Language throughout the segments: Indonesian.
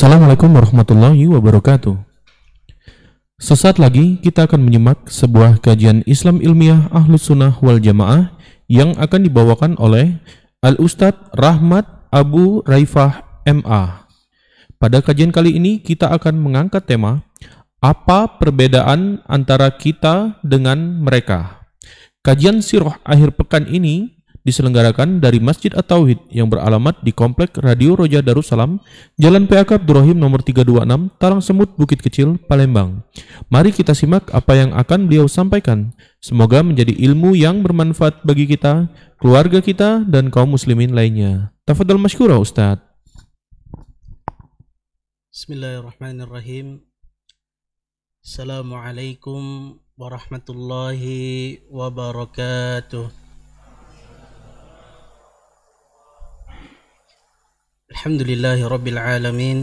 Assalamualaikum warahmatullahi wabarakatuh. Sesaat lagi kita akan menyimak sebuah kajian Islam ilmiah Ahlus Sunnah wal Jamaah yang akan dibawakan oleh Al Ustadz Rahmat Abu Raifah MA. Pada kajian kali ini kita akan mengangkat tema apa perbedaan antara kita dengan mereka. Kajian sirah akhir pekan ini diselenggarakan dari Masjid At-Tauhid yang beralamat di Komplek Radio Roja Darussalam, Jalan PAK Abdurrahim nomor 326, Talang Semut, Bukit Kecil, Palembang. Mari kita simak apa yang akan beliau sampaikan. Semoga menjadi ilmu yang bermanfaat bagi kita, keluarga kita, dan kaum muslimin lainnya. Tafadhal Mashkura Ustaz. Bismillahirrahmanirrahim. Assalamualaikum warahmatullahi wabarakatuh. الحمد لله رب العالمين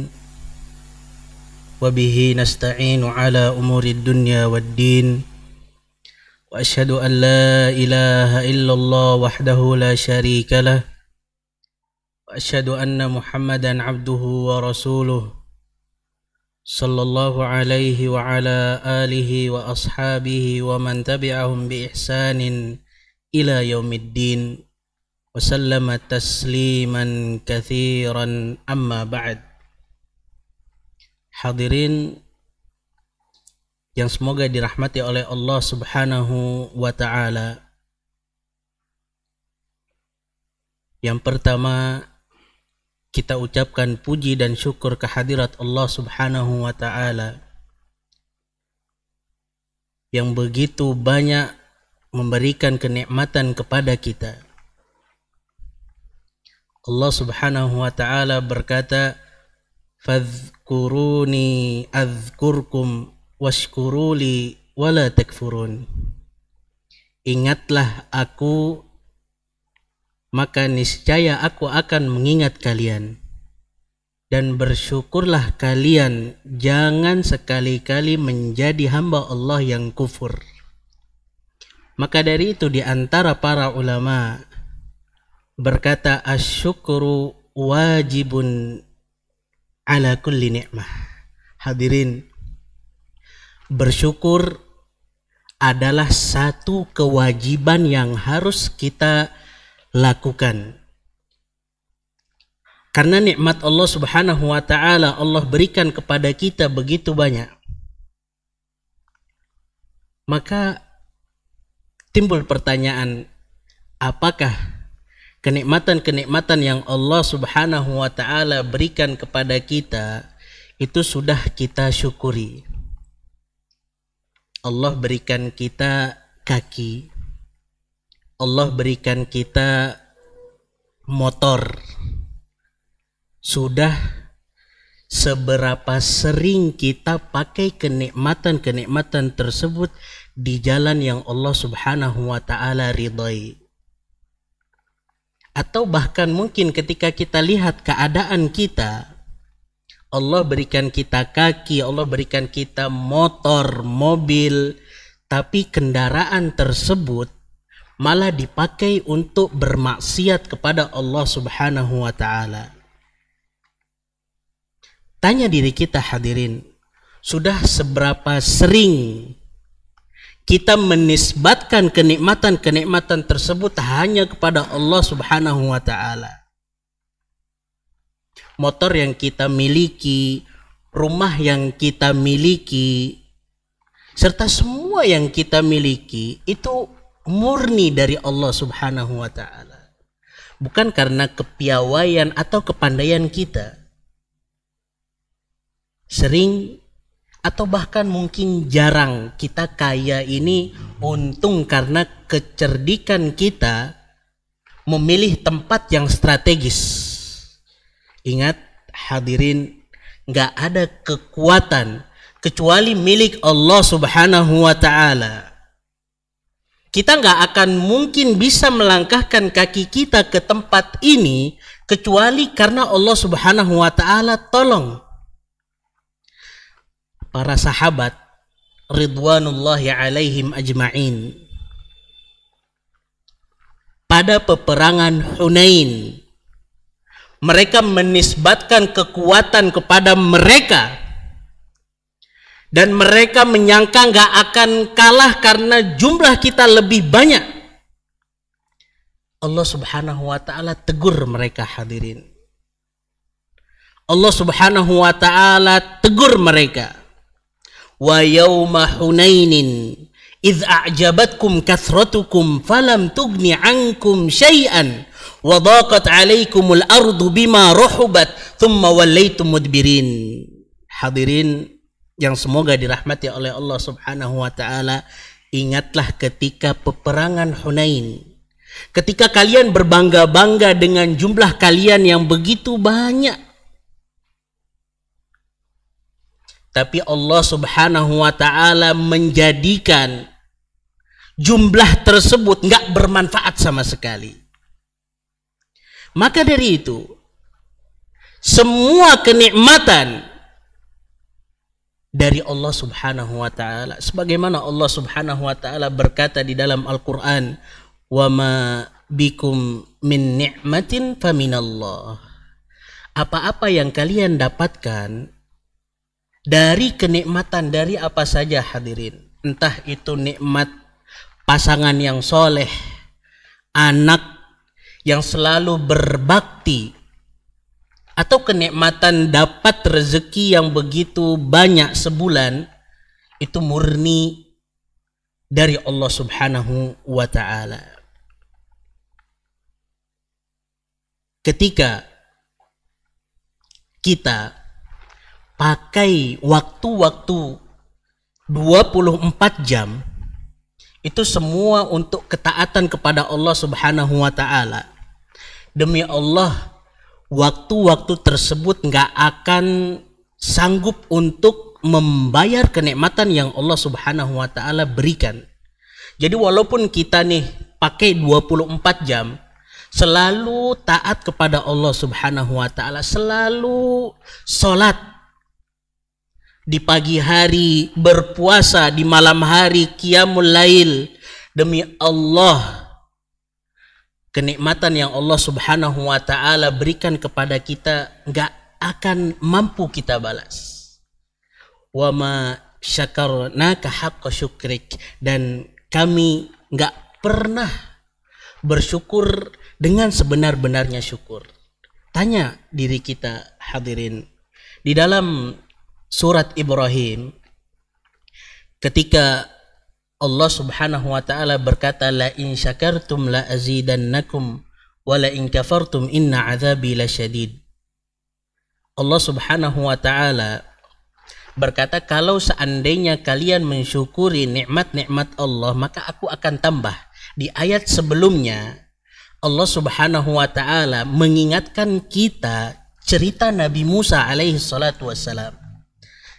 وبه نستعين على أمور الدنيا والدين وأشهد أن لا إله إلا الله وحده لا شريك له وأشهد أن محمدا عبده ورسوله صلى الله عليه وعلى آله وأصحابه ومن تبعهم بإحسان إلى يوم الدين وسلم تسليما كثيرا أما بعد حاضرين yang semoga dirahmati oleh Allah Subhanahu wa taala. Yang pertama kita ucapkan puji dan syukur kehadirat Allah Subhanahu wa taala yang begitu banyak memberikan kenikmatan kepada kita. Allah Subhanahu wa taala berkata, "Fadhkuruni adzkurkum washkuruli wala takfurun." Ingatlah aku maka niscaya aku akan mengingat kalian dan bersyukurlah kalian jangan sekali-kali menjadi hamba Allah yang kufur. Maka dari itu di antara para ulama berkata asyukuru wajibun ala kulli ni'mah. Hadirin, bersyukur adalah satu kewajiban yang harus kita lakukan. Karena nikmat Allah Subhanahu wa taala Allah berikan kepada kita begitu banyak. Maka timbul pertanyaan, apakah kenikmatan-kenikmatan yang Allah Subhanahu wa taala berikan kepada kita itu sudah kita syukuri. Allah berikan kita kaki. Allah berikan kita motor. Sudah seberapa sering kita pakai kenikmatan-kenikmatan tersebut di jalan yang Allah Subhanahu wa taala ridhai atau bahkan mungkin ketika kita lihat keadaan kita Allah berikan kita kaki, Allah berikan kita motor, mobil, tapi kendaraan tersebut malah dipakai untuk bermaksiat kepada Allah Subhanahu wa taala. Tanya diri kita hadirin, sudah seberapa sering kita menisbatkan kenikmatan-kenikmatan tersebut hanya kepada Allah Subhanahu wa taala. Motor yang kita miliki, rumah yang kita miliki, serta semua yang kita miliki itu murni dari Allah Subhanahu wa taala. Bukan karena kepiawaian atau kepandaian kita. Sering atau bahkan mungkin jarang kita kaya ini untung karena kecerdikan kita memilih tempat yang strategis. Ingat hadirin, nggak ada kekuatan kecuali milik Allah Subhanahu wa taala. Kita nggak akan mungkin bisa melangkahkan kaki kita ke tempat ini kecuali karena Allah Subhanahu wa taala tolong para sahabat ridwanullahi alaihim ajma'in pada peperangan Hunain mereka menisbatkan kekuatan kepada mereka dan mereka menyangka nggak akan kalah karena jumlah kita lebih banyak Allah subhanahu wa ta'ala tegur mereka hadirin Allah subhanahu wa ta'ala tegur mereka wa yawma hunainin idh a'jabatkum kathratukum falam tugni ankum syai'an wa daqat 'alaikumul ardu bima ruhubat thumma wallaitum mudbirin hadirin yang semoga dirahmati oleh Allah Subhanahu wa taala ingatlah ketika peperangan Hunain ketika kalian berbangga-bangga dengan jumlah kalian yang begitu banyak tapi Allah Subhanahu wa taala menjadikan jumlah tersebut nggak bermanfaat sama sekali. Maka dari itu semua kenikmatan dari Allah Subhanahu wa taala sebagaimana Allah Subhanahu wa taala berkata di dalam Al-Qur'an wa ma bikum min ni'matin faminallah apa-apa yang kalian dapatkan dari kenikmatan dari apa saja hadirin entah itu nikmat pasangan yang soleh anak yang selalu berbakti atau kenikmatan dapat rezeki yang begitu banyak sebulan itu murni dari Allah Subhanahu wa taala. Ketika kita pakai waktu-waktu 24 jam itu semua untuk ketaatan kepada Allah Subhanahu wa taala. Demi Allah, waktu-waktu tersebut nggak akan sanggup untuk membayar kenikmatan yang Allah Subhanahu wa taala berikan. Jadi walaupun kita nih pakai 24 jam selalu taat kepada Allah Subhanahu wa taala, selalu salat di pagi hari, berpuasa di malam hari, qiyamul lail demi Allah kenikmatan yang Allah Subhanahu wa taala berikan kepada kita nggak akan mampu kita balas. Wa ma syakarnaka haqqa syukrik dan kami nggak pernah bersyukur dengan sebenar-benarnya syukur. Tanya diri kita hadirin. Di dalam surat Ibrahim ketika Allah Subhanahu wa taala berkata la in syakartum la azidannakum wa la in kafartum inna azabi lasyadid. Allah Subhanahu wa taala berkata kalau seandainya kalian mensyukuri nikmat-nikmat Allah maka aku akan tambah. Di ayat sebelumnya Allah Subhanahu wa taala mengingatkan kita cerita Nabi Musa alaihi salatu wassalam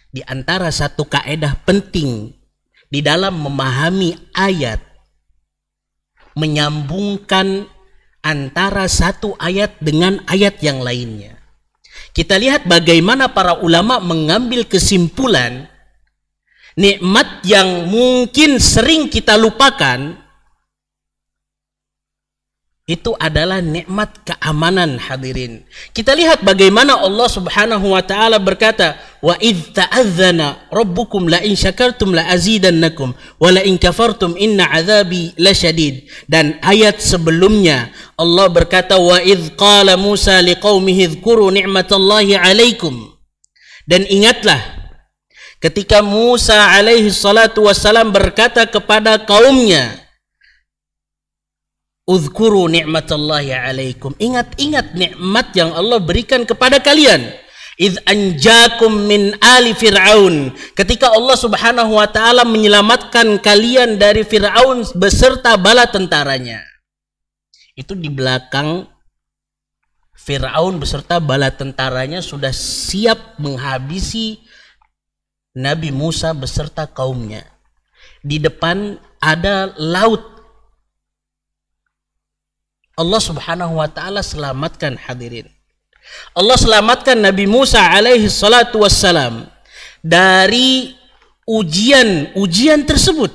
di antara satu kaedah penting di dalam memahami ayat menyambungkan antara satu ayat dengan ayat yang lainnya. Kita lihat bagaimana para ulama mengambil kesimpulan nikmat yang mungkin sering kita lupakan itu adalah nikmat keamanan hadirin. Kita lihat bagaimana Allah Subhanahu wa taala berkata, "Wa idz ta'adzana rabbukum la in syakartum la azidannakum wa la in kafartum inna azabi lasyadid." Dan ayat sebelumnya Allah berkata, "Wa idz qala Musa liqaumihi dzkuru ni'matallahi 'alaikum." Dan ingatlah ketika Musa alaihi salatu wasalam berkata kepada kaumnya, Uzkuru ni'matallahi alaikum. Ingat-ingat nikmat yang Allah berikan kepada kalian. Id anjakum min ali fir'aun. Ketika Allah Subhanahu wa taala menyelamatkan kalian dari Firaun beserta bala tentaranya. Itu di belakang Firaun beserta bala tentaranya sudah siap menghabisi Nabi Musa beserta kaumnya. Di depan ada laut Allah Subhanahu wa taala selamatkan hadirin. Allah selamatkan Nabi Musa alaihi salatu wassalam dari ujian-ujian tersebut.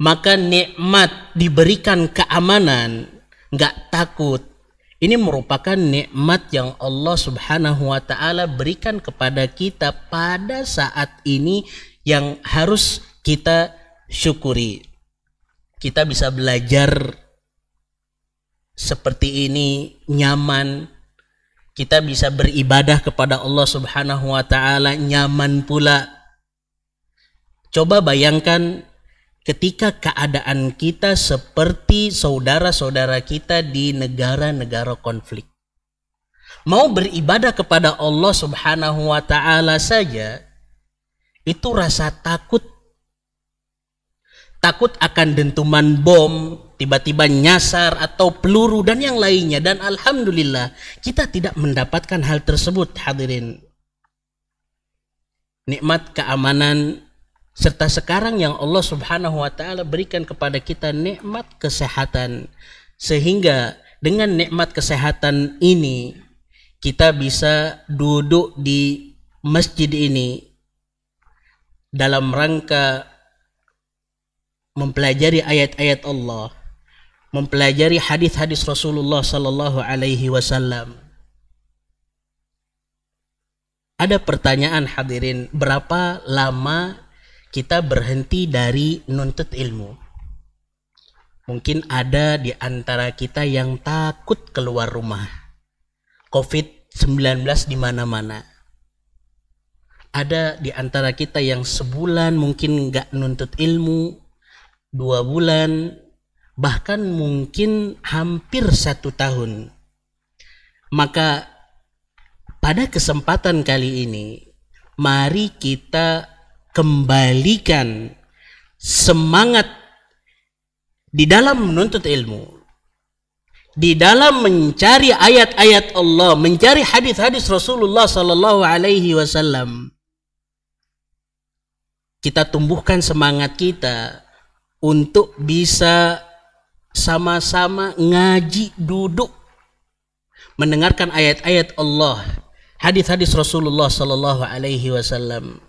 Maka nikmat diberikan keamanan, nggak takut. Ini merupakan nikmat yang Allah Subhanahu wa taala berikan kepada kita pada saat ini yang harus kita syukuri kita bisa belajar seperti ini nyaman kita bisa beribadah kepada Allah Subhanahu wa taala nyaman pula coba bayangkan ketika keadaan kita seperti saudara-saudara kita di negara-negara konflik mau beribadah kepada Allah Subhanahu wa taala saja itu rasa takut takut akan dentuman bom, tiba-tiba nyasar atau peluru dan yang lainnya dan alhamdulillah kita tidak mendapatkan hal tersebut hadirin. Nikmat keamanan serta sekarang yang Allah Subhanahu wa taala berikan kepada kita nikmat kesehatan sehingga dengan nikmat kesehatan ini kita bisa duduk di masjid ini dalam rangka mempelajari ayat-ayat Allah, mempelajari hadis-hadis Rasulullah sallallahu alaihi wasallam. Ada pertanyaan hadirin, berapa lama kita berhenti dari nuntut ilmu? Mungkin ada di antara kita yang takut keluar rumah. COVID-19 di mana-mana. Ada di antara kita yang sebulan mungkin nggak nuntut ilmu, dua bulan, bahkan mungkin hampir satu tahun. Maka pada kesempatan kali ini, mari kita kembalikan semangat di dalam menuntut ilmu, di dalam mencari ayat-ayat Allah, mencari hadis-hadis Rasulullah Sallallahu Alaihi Wasallam. Kita tumbuhkan semangat kita, untuk bisa sama-sama ngaji duduk mendengarkan ayat-ayat Allah, hadis-hadis Rasulullah sallallahu alaihi wasallam.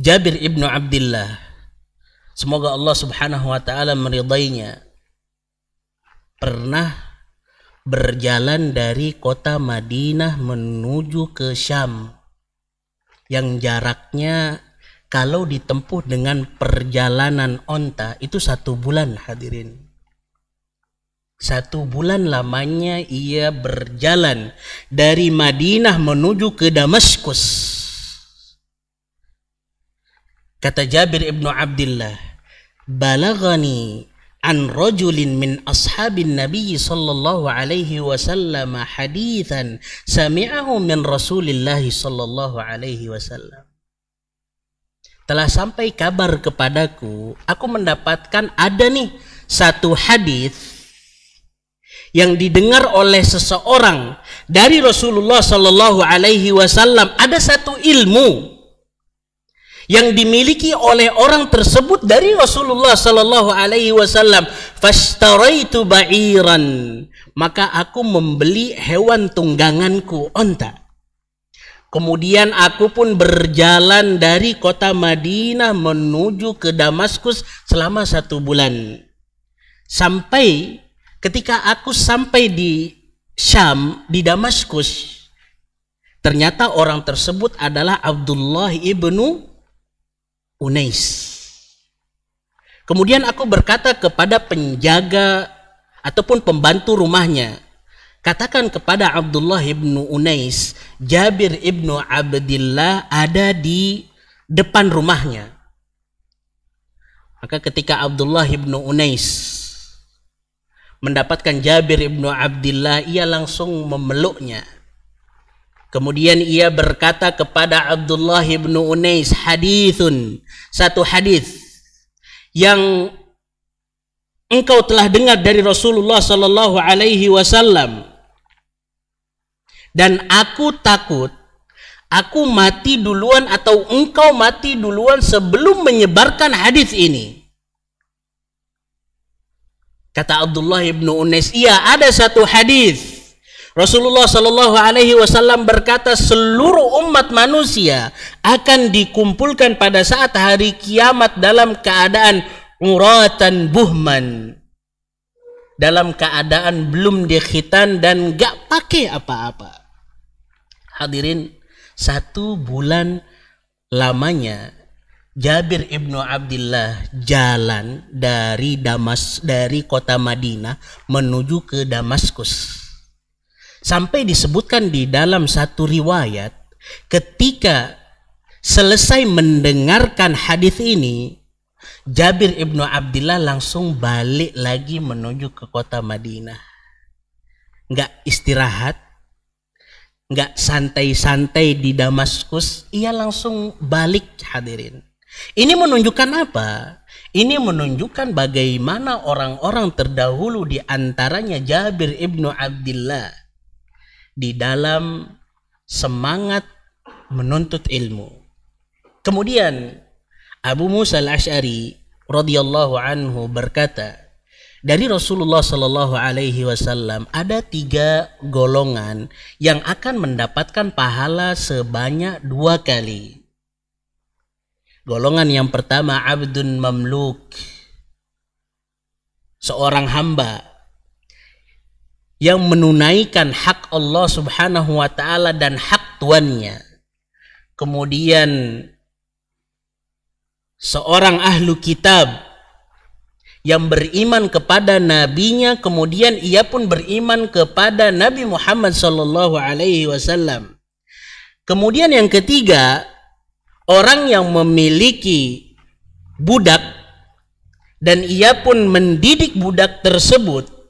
Jabir ibnu Abdullah semoga Allah Subhanahu wa taala meridainya pernah berjalan dari kota Madinah menuju ke Syam yang jaraknya kalau ditempuh dengan perjalanan onta itu satu bulan hadirin satu bulan lamanya ia berjalan dari Madinah menuju ke Damaskus kata Jabir ibnu Abdullah balagani an rajulin min ashabin nabi sallallahu alaihi wasallam hadithan sami'ahu min rasulillahi sallallahu alaihi wasallam telah sampai kabar kepadaku, aku mendapatkan ada nih satu hadis yang didengar oleh seseorang dari Rasulullah Shallallahu Alaihi Wasallam ada satu ilmu yang dimiliki oleh orang tersebut dari Rasulullah Shallallahu Alaihi Wasallam. Fastaraitu ba'iran. Maka aku membeli hewan tungganganku onta. Oh, Kemudian aku pun berjalan dari kota Madinah menuju ke Damaskus selama satu bulan. Sampai ketika aku sampai di Syam, di Damaskus, ternyata orang tersebut adalah Abdullah ibnu Unais. Kemudian aku berkata kepada penjaga ataupun pembantu rumahnya, Katakan kepada Abdullah ibnu Unais, Jabir ibnu Abdillah ada di depan rumahnya. Maka ketika Abdullah ibnu Unais mendapatkan Jabir ibnu Abdillah, ia langsung memeluknya. Kemudian ia berkata kepada Abdullah ibnu Unais, hadithun, satu hadis yang engkau telah dengar dari Rasulullah Sallallahu Alaihi Wasallam dan aku takut aku mati duluan atau engkau mati duluan sebelum menyebarkan hadis ini. Kata Abdullah ibnu Unes, iya ada satu hadis. Rasulullah Shallallahu Alaihi Wasallam berkata seluruh umat manusia akan dikumpulkan pada saat hari kiamat dalam keadaan uratan buhman dalam keadaan belum dikhitan dan gak pakai apa-apa Hadirin, satu bulan lamanya Jabir ibnu Abdullah jalan dari Damas dari kota Madinah menuju ke Damaskus. Sampai disebutkan di dalam satu riwayat ketika selesai mendengarkan hadis ini Jabir ibnu Abdullah langsung balik lagi menuju ke kota Madinah. Nggak istirahat, nggak santai-santai di Damaskus, ia langsung balik hadirin. Ini menunjukkan apa? Ini menunjukkan bagaimana orang-orang terdahulu di antaranya Jabir ibnu Abdullah di dalam semangat menuntut ilmu. Kemudian Abu Musa al-Ash'ari radhiyallahu anhu berkata, dari Rasulullah Shallallahu Alaihi Wasallam ada tiga golongan yang akan mendapatkan pahala sebanyak dua kali. Golongan yang pertama abdun mamluk, seorang hamba yang menunaikan hak Allah Subhanahu wa taala dan hak tuannya. Kemudian seorang ahlu kitab yang beriman kepada nabinya kemudian ia pun beriman kepada Nabi Muhammad sallallahu alaihi wasallam. Kemudian yang ketiga, orang yang memiliki budak dan ia pun mendidik budak tersebut.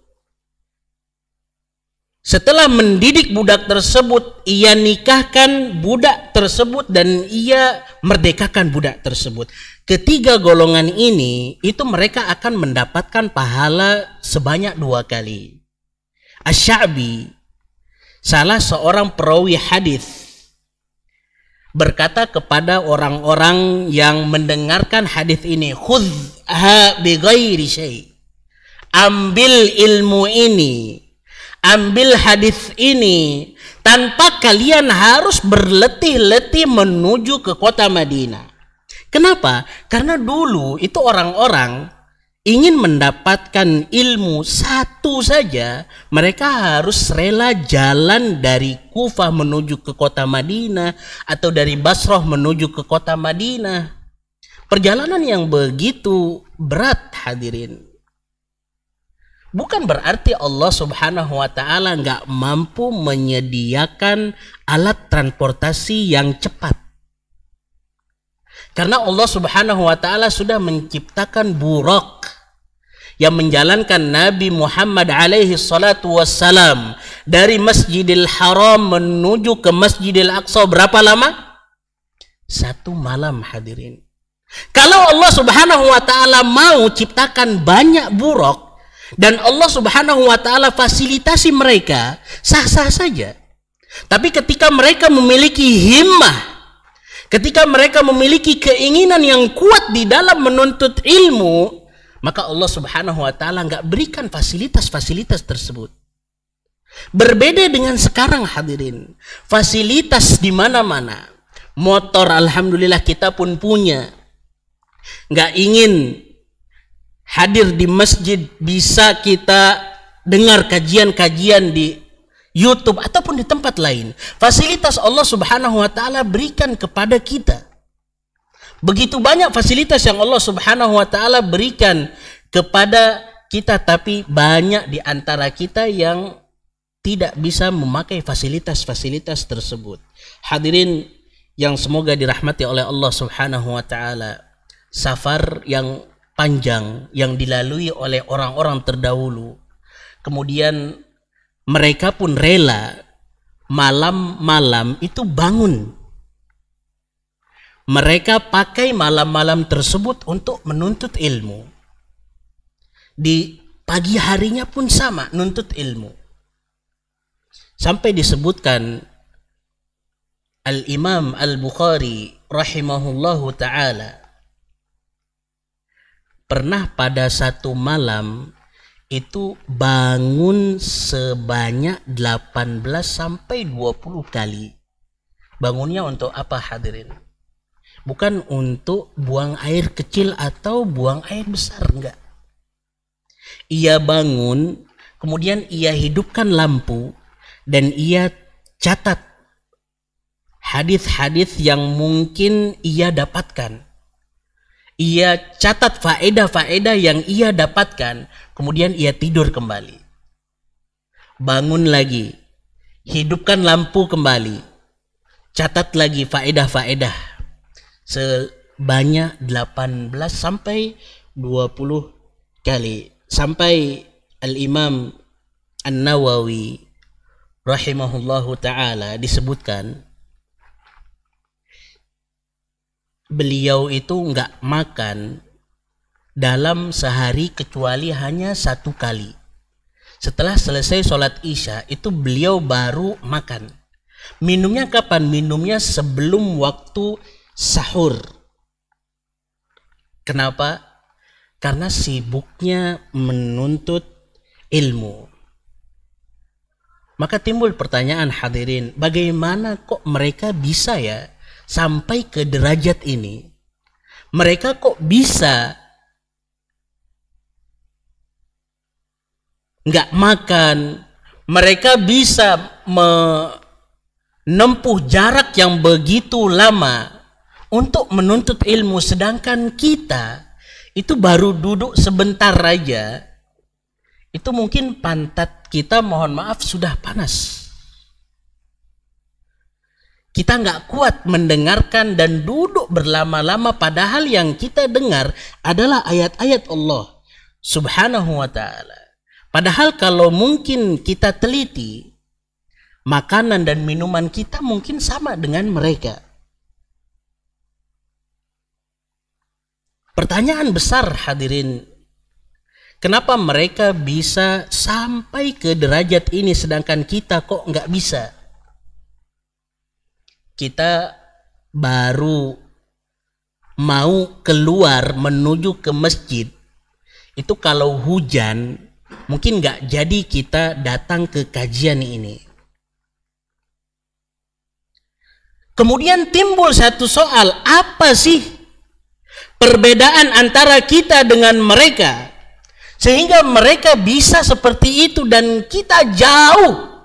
Setelah mendidik budak tersebut, ia nikahkan budak tersebut dan ia merdekakan budak tersebut. Ketiga golongan ini itu mereka akan mendapatkan pahala sebanyak dua kali. Asyabi salah seorang perawi hadis berkata kepada orang-orang yang mendengarkan hadis ini khudha bi ghairi syai ambil ilmu ini ambil hadis ini tanpa kalian harus berletih-letih menuju ke kota Madinah Kenapa? Karena dulu itu orang-orang ingin mendapatkan ilmu satu saja, mereka harus rela jalan dari Kufah menuju ke kota Madinah atau dari Basrah menuju ke kota Madinah. Perjalanan yang begitu berat hadirin. Bukan berarti Allah Subhanahu wa taala nggak mampu menyediakan alat transportasi yang cepat. Karena Allah Subhanahu wa taala sudah menciptakan buruk yang menjalankan Nabi Muhammad alaihi salatu wassalam dari Masjidil Haram menuju ke Masjidil Aqsa berapa lama? Satu malam hadirin. Kalau Allah Subhanahu wa taala mau ciptakan banyak buruk dan Allah Subhanahu wa taala fasilitasi mereka, sah-sah saja. Tapi ketika mereka memiliki himmah Ketika mereka memiliki keinginan yang kuat di dalam menuntut ilmu, maka Allah Subhanahu wa taala enggak berikan fasilitas-fasilitas tersebut. Berbeda dengan sekarang hadirin, fasilitas di mana-mana. Motor alhamdulillah kita pun punya. Enggak ingin hadir di masjid bisa kita dengar kajian-kajian di YouTube ataupun di tempat lain. Fasilitas Allah Subhanahu wa taala berikan kepada kita. Begitu banyak fasilitas yang Allah Subhanahu wa taala berikan kepada kita tapi banyak di antara kita yang tidak bisa memakai fasilitas-fasilitas tersebut. Hadirin yang semoga dirahmati oleh Allah Subhanahu wa taala. Safar yang panjang yang dilalui oleh orang-orang terdahulu. Kemudian mereka pun rela malam-malam itu bangun. Mereka pakai malam-malam tersebut untuk menuntut ilmu. Di pagi harinya pun sama, nuntut ilmu. Sampai disebutkan Al-Imam Al-Bukhari rahimahullahu taala pernah pada satu malam itu bangun sebanyak 18 sampai 20 kali. Bangunnya untuk apa hadirin? Bukan untuk buang air kecil atau buang air besar, enggak. Ia bangun, kemudian ia hidupkan lampu dan ia catat hadis-hadis yang mungkin ia dapatkan. Ia catat faedah-faedah yang ia dapatkan Kemudian ia tidur kembali. Bangun lagi. Hidupkan lampu kembali. Catat lagi faedah-faedah. Sebanyak 18 sampai 20 kali. Sampai Al-Imam An-Nawawi rahimahullahu taala disebutkan beliau itu nggak makan dalam sehari kecuali hanya satu kali. Setelah selesai sholat isya itu beliau baru makan. Minumnya kapan? Minumnya sebelum waktu sahur. Kenapa? Karena sibuknya menuntut ilmu. Maka timbul pertanyaan hadirin, bagaimana kok mereka bisa ya sampai ke derajat ini? Mereka kok bisa nggak makan, mereka bisa menempuh jarak yang begitu lama untuk menuntut ilmu, sedangkan kita itu baru duduk sebentar aja, itu mungkin pantat kita, mohon maaf, sudah panas. Kita nggak kuat mendengarkan dan duduk berlama-lama, padahal yang kita dengar adalah ayat-ayat Allah Subhanahu wa Ta'ala. Padahal kalau mungkin kita teliti, makanan dan minuman kita mungkin sama dengan mereka. Pertanyaan besar hadirin, kenapa mereka bisa sampai ke derajat ini sedangkan kita kok nggak bisa? Kita baru mau keluar menuju ke masjid, itu kalau hujan mungkin nggak jadi kita datang ke kajian ini. Kemudian timbul satu soal, apa sih perbedaan antara kita dengan mereka? Sehingga mereka bisa seperti itu dan kita jauh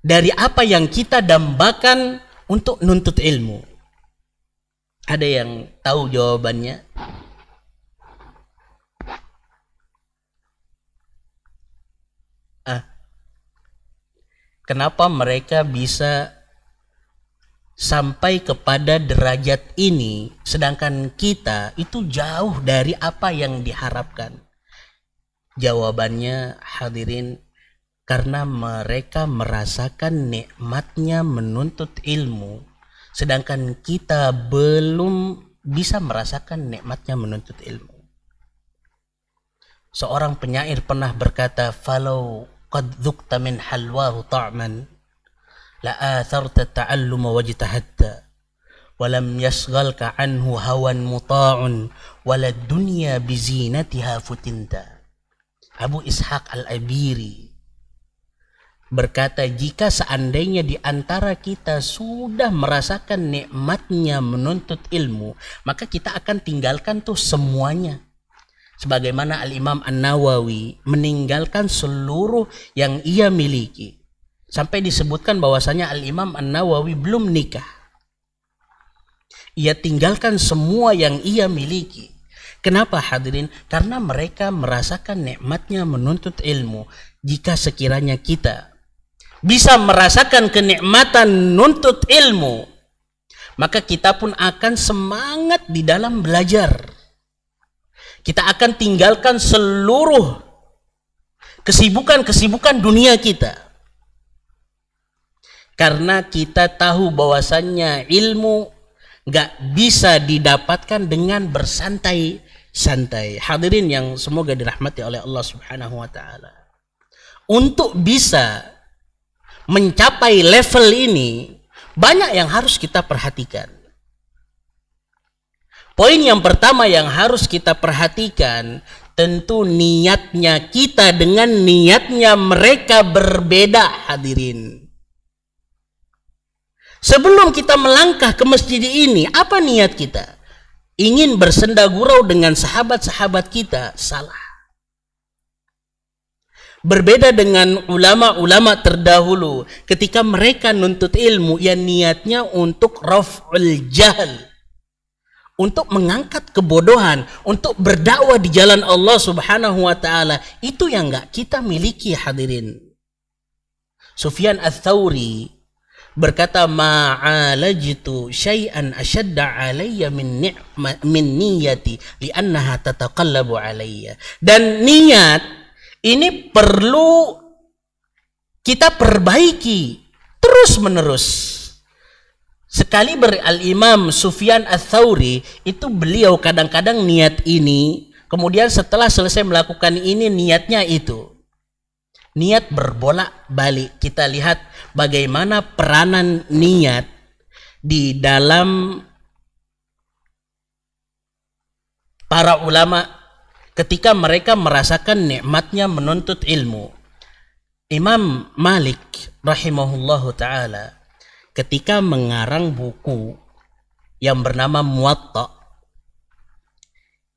dari apa yang kita dambakan untuk nuntut ilmu. Ada yang tahu jawabannya? kenapa mereka bisa sampai kepada derajat ini sedangkan kita itu jauh dari apa yang diharapkan jawabannya hadirin karena mereka merasakan nikmatnya menuntut ilmu sedangkan kita belum bisa merasakan nikmatnya menuntut ilmu seorang penyair pernah berkata follow. قد ذقت من حلواه طعما لآثرت التعلم واجتهدت ولم يشغلك عنه هوى مطاع ولا الدنيا بزينتها فتنت Abu إسحاق الأبيري berkata jika seandainya di antara kita sudah merasakan nikmatnya menuntut ilmu maka kita akan tinggalkan tuh semuanya sebagaimana Al-Imam An-Nawawi meninggalkan seluruh yang ia miliki. Sampai disebutkan bahwasanya Al-Imam An-Nawawi belum nikah. Ia tinggalkan semua yang ia miliki. Kenapa hadirin? Karena mereka merasakan nikmatnya menuntut ilmu. Jika sekiranya kita bisa merasakan kenikmatan nuntut ilmu, maka kita pun akan semangat di dalam belajar kita akan tinggalkan seluruh kesibukan-kesibukan dunia kita. Karena kita tahu bahwasannya ilmu nggak bisa didapatkan dengan bersantai-santai. Hadirin yang semoga dirahmati oleh Allah Subhanahu wa taala. Untuk bisa mencapai level ini, banyak yang harus kita perhatikan. Poin yang pertama yang harus kita perhatikan tentu niatnya kita dengan niatnya mereka berbeda hadirin. Sebelum kita melangkah ke masjid ini, apa niat kita? Ingin bersenda gurau dengan sahabat-sahabat kita, salah. Berbeda dengan ulama-ulama terdahulu ketika mereka nuntut ilmu yang niatnya untuk raf'ul jahl untuk mengangkat kebodohan, untuk berdakwah di jalan Allah Subhanahu wa taala. Itu yang enggak kita miliki hadirin. Sufyan Ats-Tsauri berkata "Ma'alajtu syai'an ashadda alayya min ni'ma, min niyyati, li'annaha tataqallabu alayya. Dan niat ini perlu kita perbaiki terus menerus Sekali beralimam imam Sufyan Al-Thawri itu beliau kadang-kadang niat ini, kemudian setelah selesai melakukan ini niatnya itu. Niat berbolak balik. Kita lihat bagaimana peranan niat di dalam para ulama ketika mereka merasakan nikmatnya menuntut ilmu. Imam Malik rahimahullahu taala ketika mengarang buku yang bernama Muwatta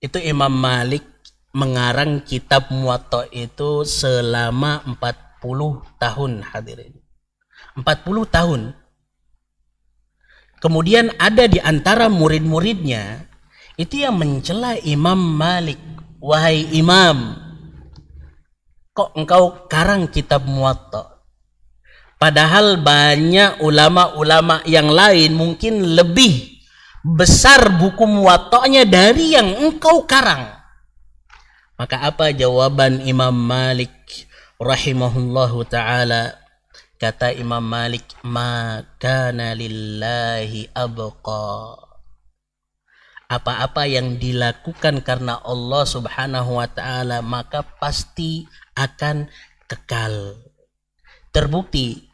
itu Imam Malik mengarang kitab Muwatta itu selama 40 tahun hadirin 40 tahun kemudian ada di antara murid-muridnya itu yang mencela Imam Malik wahai Imam kok engkau karang kitab Muwatta Padahal banyak ulama-ulama yang lain mungkin lebih besar buku muwatoknya dari yang engkau karang. Maka apa jawaban Imam Malik rahimahullahu taala? Kata Imam Malik, "Maka lillahi abqa." Apa-apa yang dilakukan karena Allah Subhanahu wa taala maka pasti akan kekal. Terbukti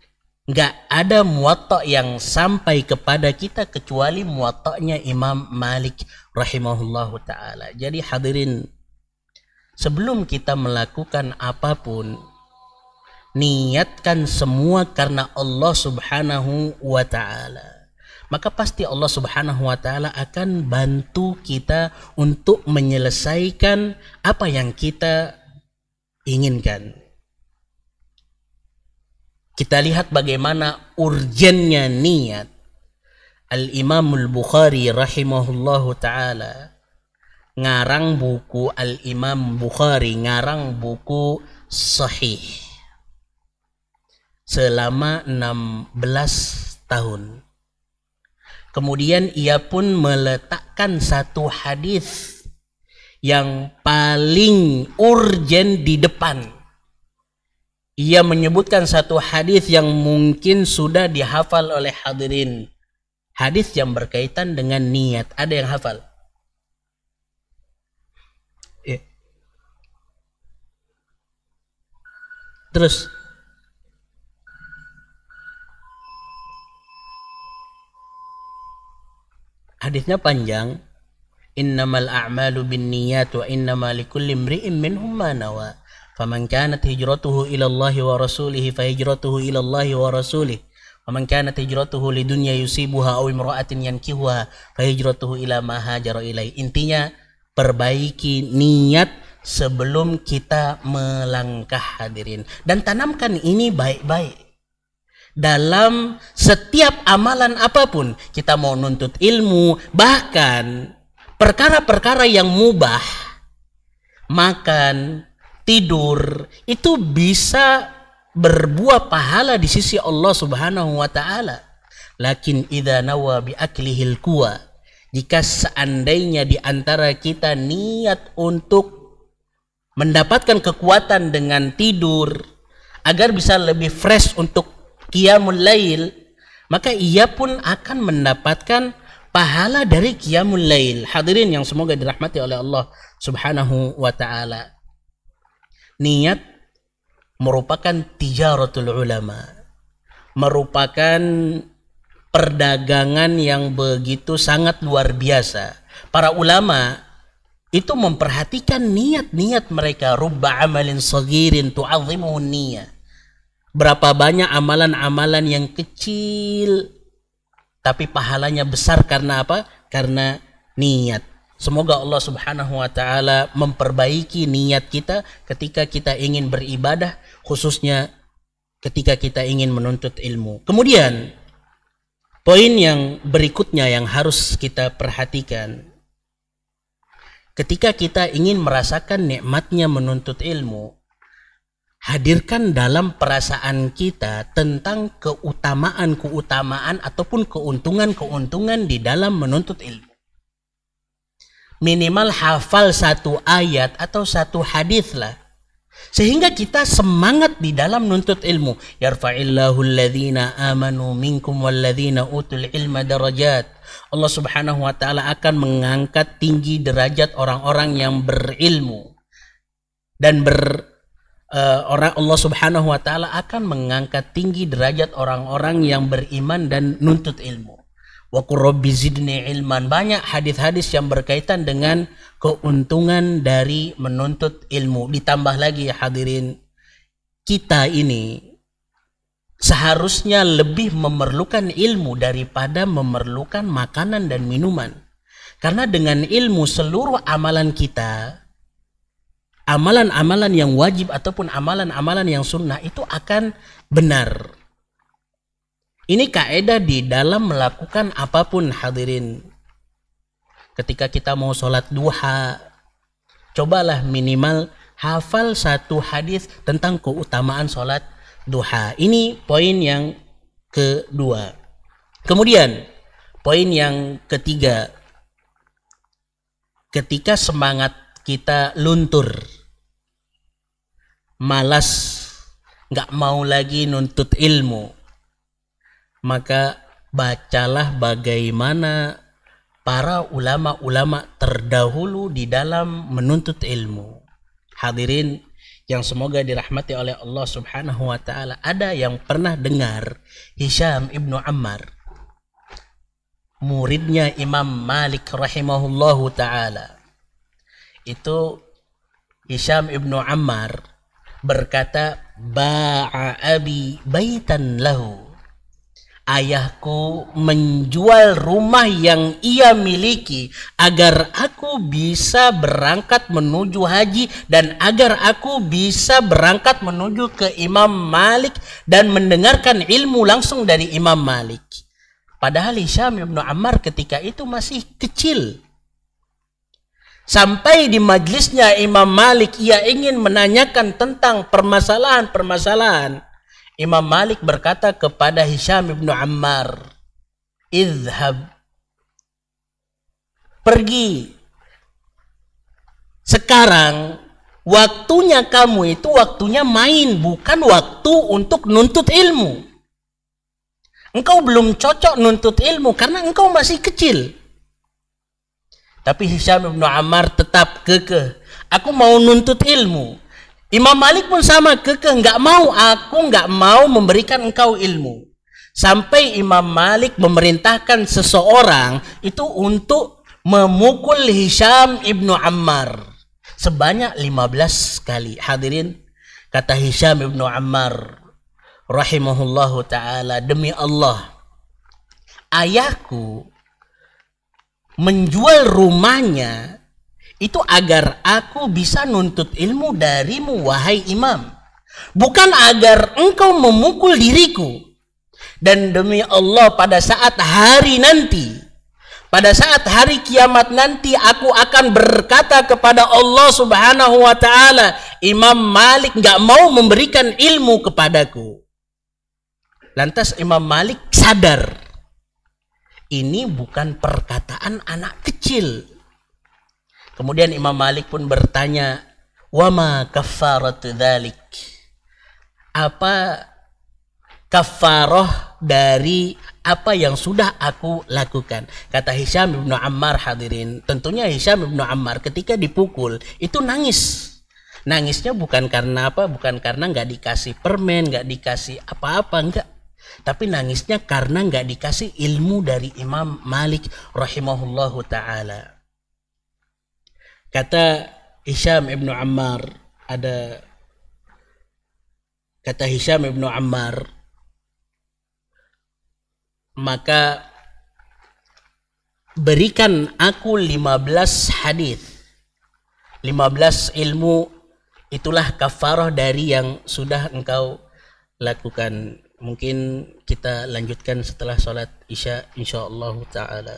nggak ada muwatta yang sampai kepada kita kecuali muwatta Imam Malik rahimahullahu taala. Jadi hadirin sebelum kita melakukan apapun niatkan semua karena Allah Subhanahu wa taala. Maka pasti Allah Subhanahu wa taala akan bantu kita untuk menyelesaikan apa yang kita inginkan kita lihat bagaimana urgennya niat al al Bukhari rahimahullah taala ngarang buku Al-Imam Bukhari ngarang buku sahih selama 16 tahun. Kemudian ia pun meletakkan satu hadis yang paling urgen di depan ia menyebutkan satu hadis yang mungkin sudah dihafal oleh hadirin. Hadis yang berkaitan dengan niat. Ada yang hafal? Ya. Terus. Hadisnya panjang. Innamal a'malu bin niyat wa innama likulli imri'in minhum ma فمن كانت هجرته إلى الله ورسوله فهجرته إلى الله ورسوله ومن كانت هجرته لدنيا يصيبها أو امرأة ينكهها فهجرته إلى ما هاجر إليه intinya perbaiki niat sebelum kita melangkah hadirin dan tanamkan ini baik-baik dalam setiap amalan apapun kita mau nuntut ilmu bahkan perkara-perkara yang mubah makan tidur itu bisa berbuah pahala di sisi Allah Subhanahu wa taala. Lakin idza nawa bi aklihil Jika seandainya di antara kita niat untuk mendapatkan kekuatan dengan tidur agar bisa lebih fresh untuk qiyamul lail, maka ia pun akan mendapatkan pahala dari qiyamul lail. Hadirin yang semoga dirahmati oleh Allah Subhanahu wa taala niat merupakan tijaratul ulama merupakan perdagangan yang begitu sangat luar biasa para ulama itu memperhatikan niat-niat mereka rubba amalin sagirin tu'azimuhu niyah berapa banyak amalan-amalan yang kecil tapi pahalanya besar karena apa karena niat Semoga Allah Subhanahu wa taala memperbaiki niat kita ketika kita ingin beribadah khususnya ketika kita ingin menuntut ilmu. Kemudian poin yang berikutnya yang harus kita perhatikan ketika kita ingin merasakan nikmatnya menuntut ilmu hadirkan dalam perasaan kita tentang keutamaan-keutamaan ataupun keuntungan-keuntungan di dalam menuntut ilmu minimal hafal satu ayat atau satu hadis lah. Sehingga kita semangat di dalam nuntut ilmu. Yarfa'illahu alladhina amanu minkum walladhina utul ilma darajat. Allah subhanahu wa ta'ala akan mengangkat tinggi derajat orang-orang yang berilmu. Dan ber, uh, orang Allah subhanahu wa ta'ala akan mengangkat tinggi derajat orang-orang yang beriman dan nuntut ilmu wa qurrabbi zidni ilman banyak hadis-hadis yang berkaitan dengan keuntungan dari menuntut ilmu ditambah lagi ya hadirin kita ini seharusnya lebih memerlukan ilmu daripada memerlukan makanan dan minuman karena dengan ilmu seluruh amalan kita amalan-amalan yang wajib ataupun amalan-amalan yang sunnah itu akan benar ini kaedah di dalam melakukan apapun hadirin. Ketika kita mau sholat duha, cobalah minimal hafal satu hadis tentang keutamaan sholat duha. Ini poin yang kedua. Kemudian, poin yang ketiga. Ketika semangat kita luntur, malas, nggak mau lagi nuntut ilmu, maka bacalah bagaimana para ulama-ulama terdahulu di dalam menuntut ilmu. Hadirin yang semoga dirahmati oleh Allah Subhanahu wa taala. Ada yang pernah dengar Hisham Ibnu Ammar muridnya Imam Malik rahimahullahu taala. Itu Hisham Ibnu Ammar berkata ba'a abi baitan lahu ayahku menjual rumah yang ia miliki agar aku bisa berangkat menuju haji dan agar aku bisa berangkat menuju ke Imam Malik dan mendengarkan ilmu langsung dari Imam Malik. Padahal Hisham bin Ammar ketika itu masih kecil. Sampai di majlisnya Imam Malik ia ingin menanyakan tentang permasalahan-permasalahan Imam Malik berkata kepada Hisham ibnu Ammar, "Idhab, pergi. Sekarang waktunya kamu itu waktunya main, bukan waktu untuk nuntut ilmu. Engkau belum cocok nuntut ilmu karena engkau masih kecil." Tapi Hisham ibnu Ammar tetap kekeh. Aku mau nuntut ilmu. Imam Malik pun sama, kekeh nggak mau, aku nggak mau memberikan engkau ilmu. Sampai Imam Malik memerintahkan seseorang itu untuk memukul Hisham ibnu Ammar sebanyak 15 kali. Hadirin, kata Hisham ibnu Ammar rahimahullahu taala demi Allah ayahku menjual rumahnya itu agar aku bisa nuntut ilmu darimu wahai imam bukan agar engkau memukul diriku dan demi Allah pada saat hari nanti pada saat hari kiamat nanti aku akan berkata kepada Allah Subhanahu wa taala, Imam Malik nggak mau memberikan ilmu kepadaku. Lantas Imam Malik sadar ini bukan perkataan anak kecil. Kemudian Imam Malik pun bertanya, "Wama kafaratu dzalik?" Apa kafaroh dari apa yang sudah aku lakukan. Kata Hisham ibnu Ammar hadirin. Tentunya Hisham ibnu Ammar ketika dipukul itu nangis. Nangisnya bukan karena apa, bukan karena nggak dikasih permen, nggak dikasih apa-apa, nggak. Tapi nangisnya karena nggak dikasih ilmu dari Imam Malik rahimahullahu taala. Kata Hisham ibnu Ammar ada kata Hisham ibnu Ammar maka berikan aku 15 hadis 15 ilmu itulah kafarah dari yang sudah engkau lakukan mungkin kita lanjutkan setelah sholat isya insyaallah ta'ala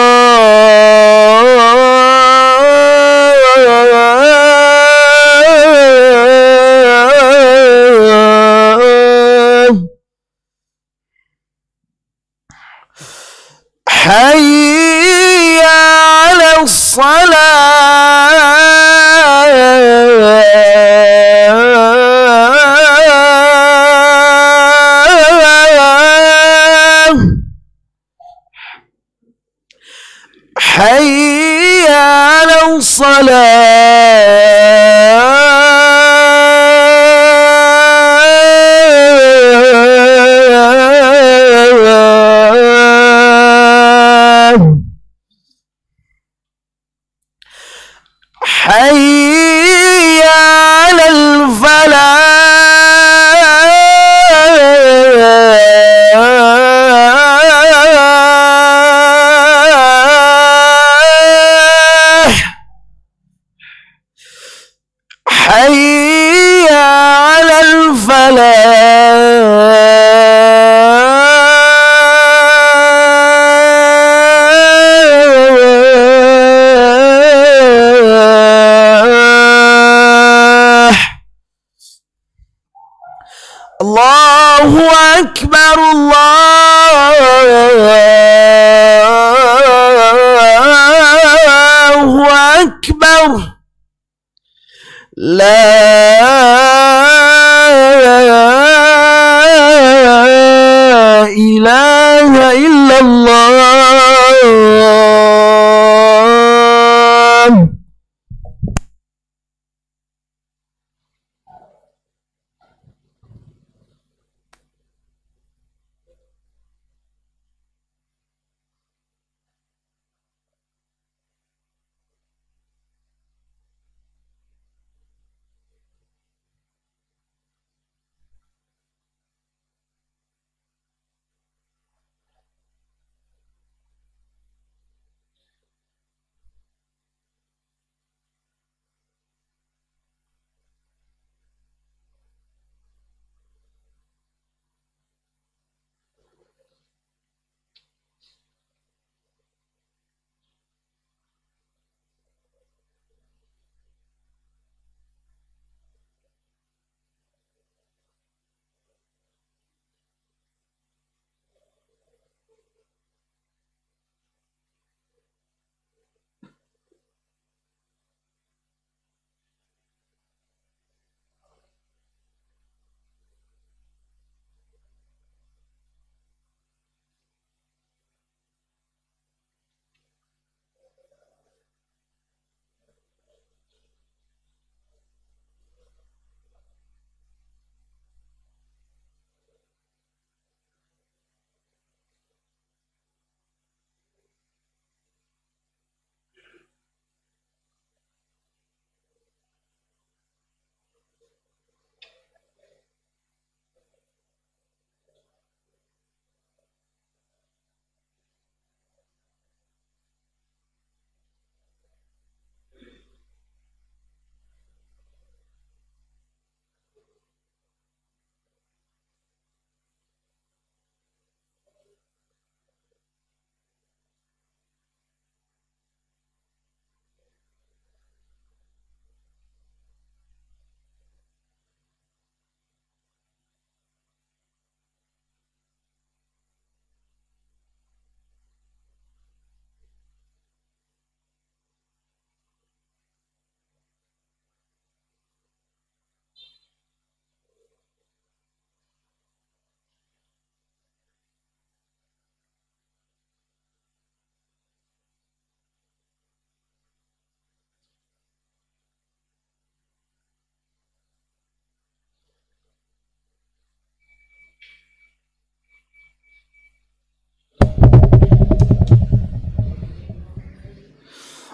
نار الله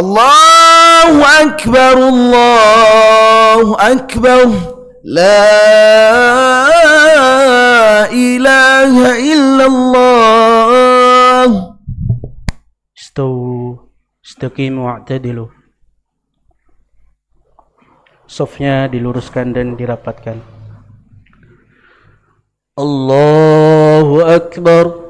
الله أكبر الله أكبر لا إله إلا الله استو استقيموا واعتدلوا Sofnya diluruskan dan dirapatkan. Allahu Akbar.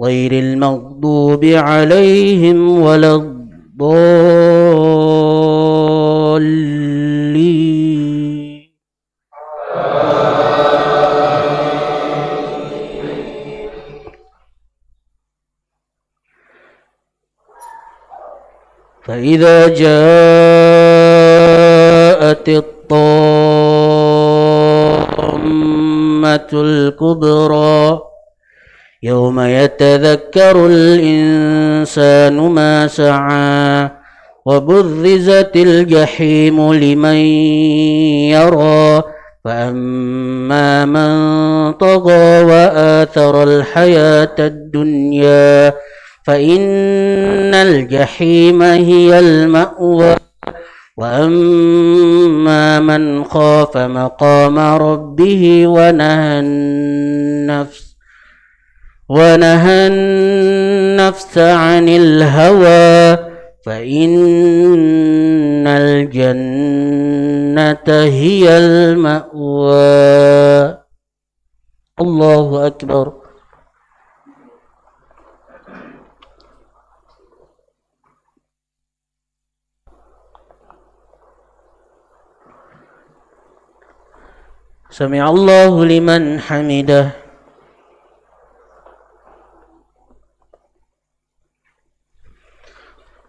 غير المغضوب عليهم ولا الضالين فإذا جاءت الطامة الكبرى يذكر الإنسان ما سعى وبرزت الجحيم لمن يرى فأما من طغى وآثر الحياة الدنيا فإن الجحيم هي المأوى وأما من خاف مقام ربه ونهى النفس ونهى النفس عن الهوى فإن الجنة هي المأوى الله أكبر سمع الله لمن حمده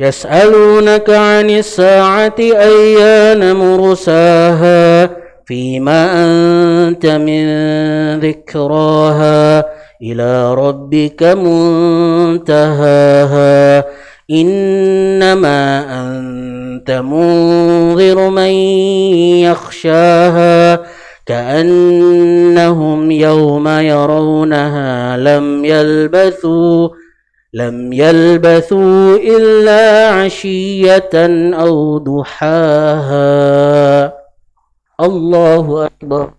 يسألونك عن الساعة أيان مرساها فيما أنت من ذكراها إلى ربك منتهاها إنما أنت منذر من يخشاها كأنهم يوم يرونها لم يلبثوا لم يلبثوا إلا عشية أو ضحاها الله أكبر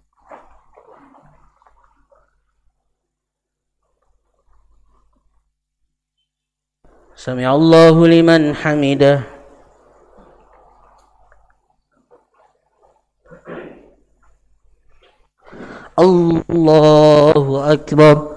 سمع الله لمن حمده الله أكبر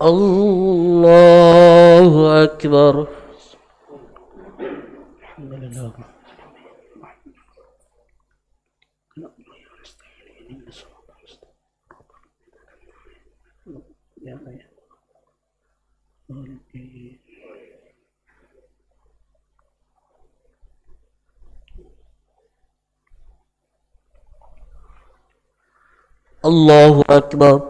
الله أكبر الحمد لله الله أكبر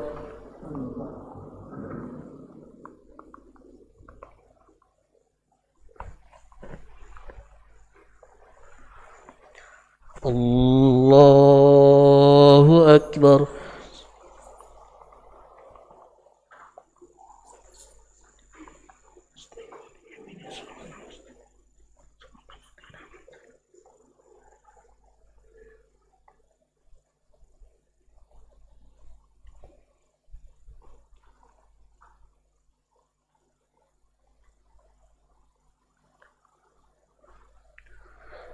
الله أكبر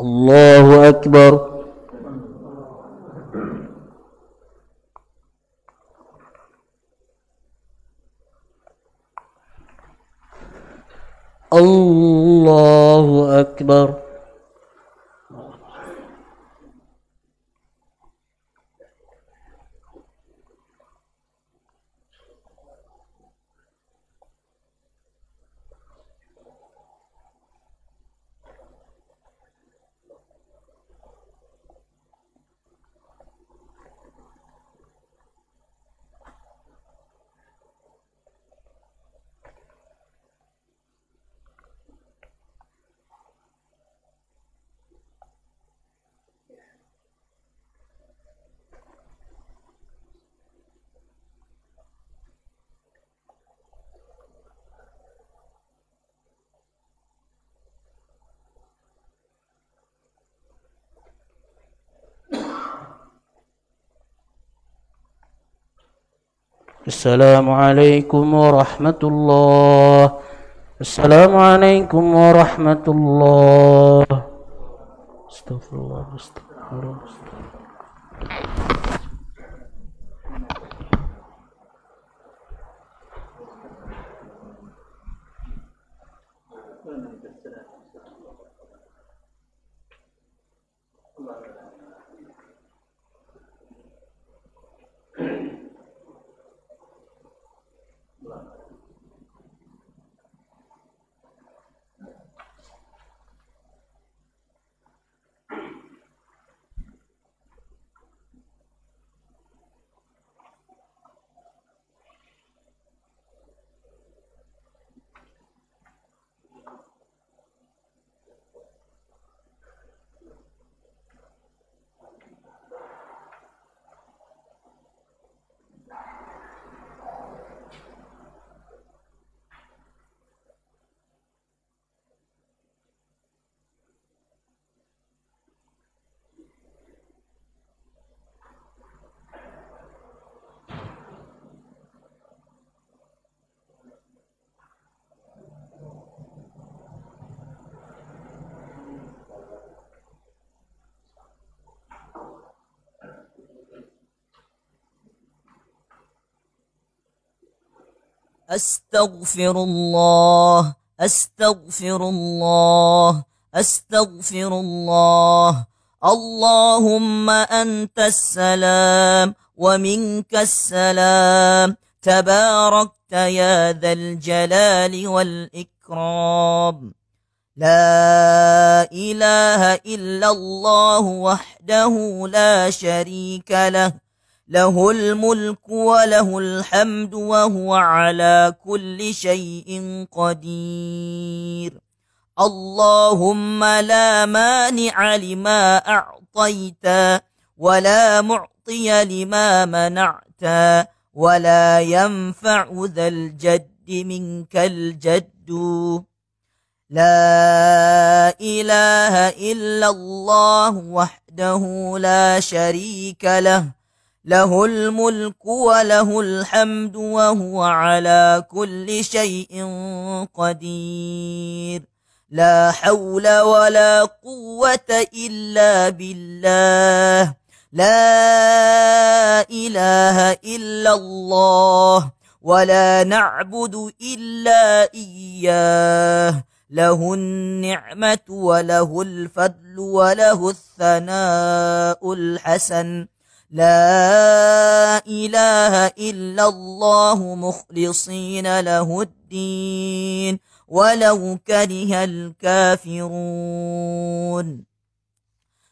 الله أكبر الله أكبر السلام عليكم ورحمة الله السلام عليكم ورحمة الله استغفر الله استغفر الله أستغفر الله أستغفر الله أستغفر الله اللهم أنت السلام ومنك السلام تباركت يا ذا الجلال والإكرام لا إله إلا الله وحده لا شريك له له الملك وله الحمد وهو على كل شيء قدير اللهم لا مانع لما أعطيت ولا معطي لما منعت ولا ينفع ذا الجد منك الجد لا إله إلا الله وحده لا شريك له له الملك وله الحمد وهو على كل شيء قدير لا حول ولا قوة إلا بالله لا إله إلا الله ولا نعبد إلا إياه له النعمة وله الفضل وله الثناء الحسن لا إله إلا الله مخلصين له الدين ولو كره الكافرون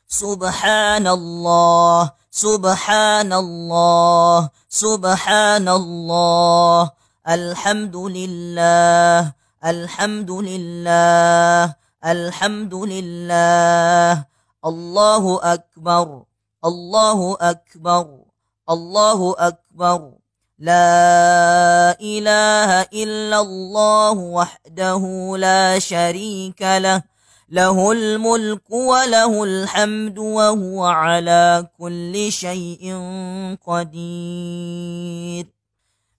سبحان الله سبحان الله سبحان الله الحمد لله الحمد لله الحمد لله الله أكبر الله أكبر الله أكبر لا إله إلا الله وحده لا شريك له له الملك وله الحمد وهو على كل شيء قدير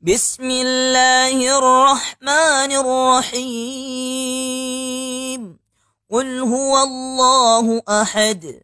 بسم الله الرحمن الرحيم قل هو الله أحد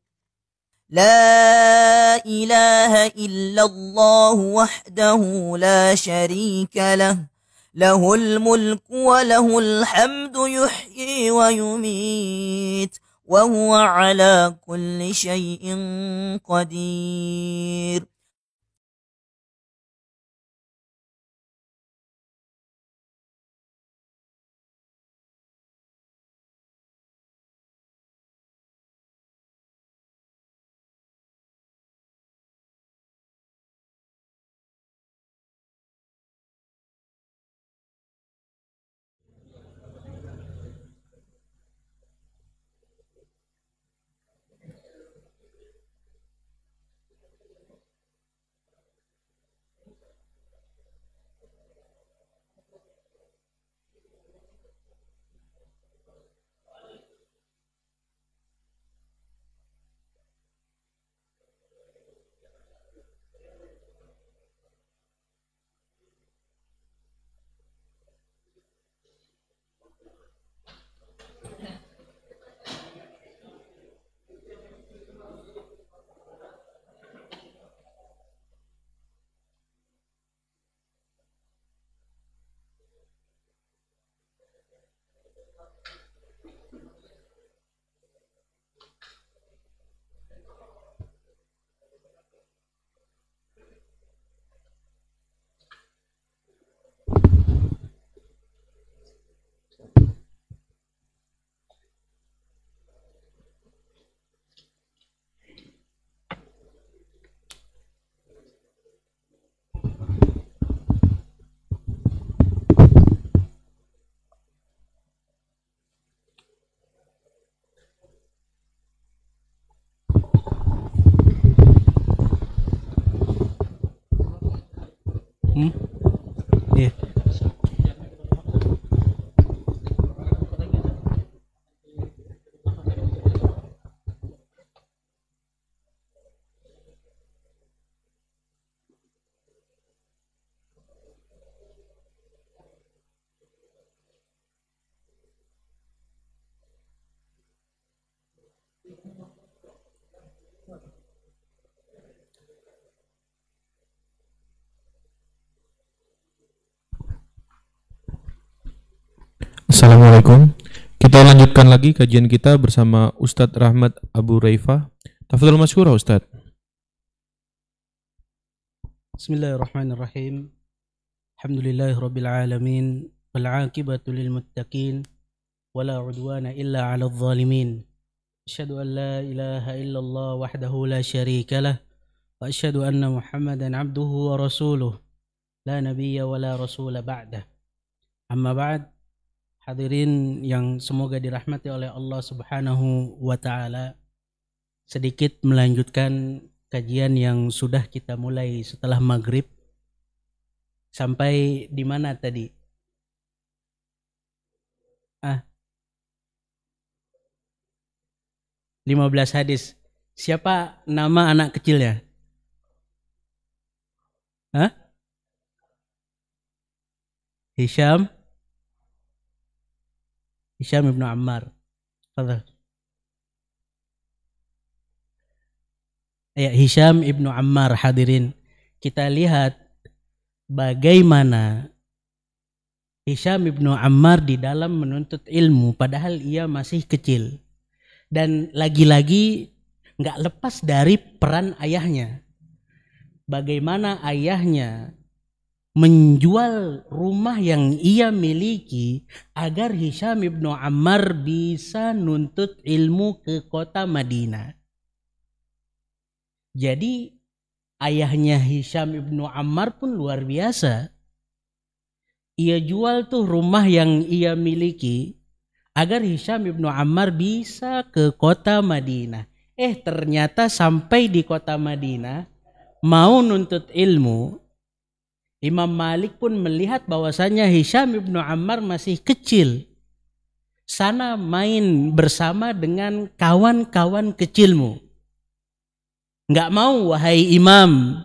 لا اله الا الله وحده لا شريك له له الملك وله الحمد يحيي ويميت وهو على كل شيء قدير Assalamualaikum. Kita lanjutkan lagi kajian kita bersama Ustadz Rahmat Abu Raifa. Tafadhol masykurah Ustadz. Bismillahirrahmanirrahim. Alhamdulillahirabbil alamin. Wal aqibatu lil muttaqin. Wala udwana illa 'alal zalimin. أشهد أن لا إله إلا الله وحده لا شريك له وأشهد أن محمدا عبده ورسوله لا نبي ولا رسول بعده أما بعد hadirin yang semoga dirahmati oleh Allah Subhanahu wa taala. Sedikit melanjutkan kajian yang sudah kita mulai setelah maghrib sampai di mana tadi? 15 hadis. Siapa nama anak kecilnya? Hah? Hisham Hisham ibnu Ammar. Fadhal. Ya, Hisham ibnu Ammar hadirin. Kita lihat bagaimana Hisham ibnu Ammar di dalam menuntut ilmu padahal ia masih kecil. Dan lagi-lagi nggak -lagi, lepas dari peran ayahnya. Bagaimana ayahnya menjual rumah yang ia miliki agar Hisham ibnu Ammar bisa nuntut ilmu ke kota Madinah. Jadi ayahnya Hisham ibnu Ammar pun luar biasa. Ia jual tuh rumah yang ia miliki agar Hisham ibnu Ammar bisa ke kota Madinah. Eh ternyata sampai di kota Madinah mau nuntut ilmu, Imam Malik pun melihat bahwasanya Hisham ibnu Ammar masih kecil. Sana main bersama dengan kawan-kawan kecilmu. Nggak mau wahai imam.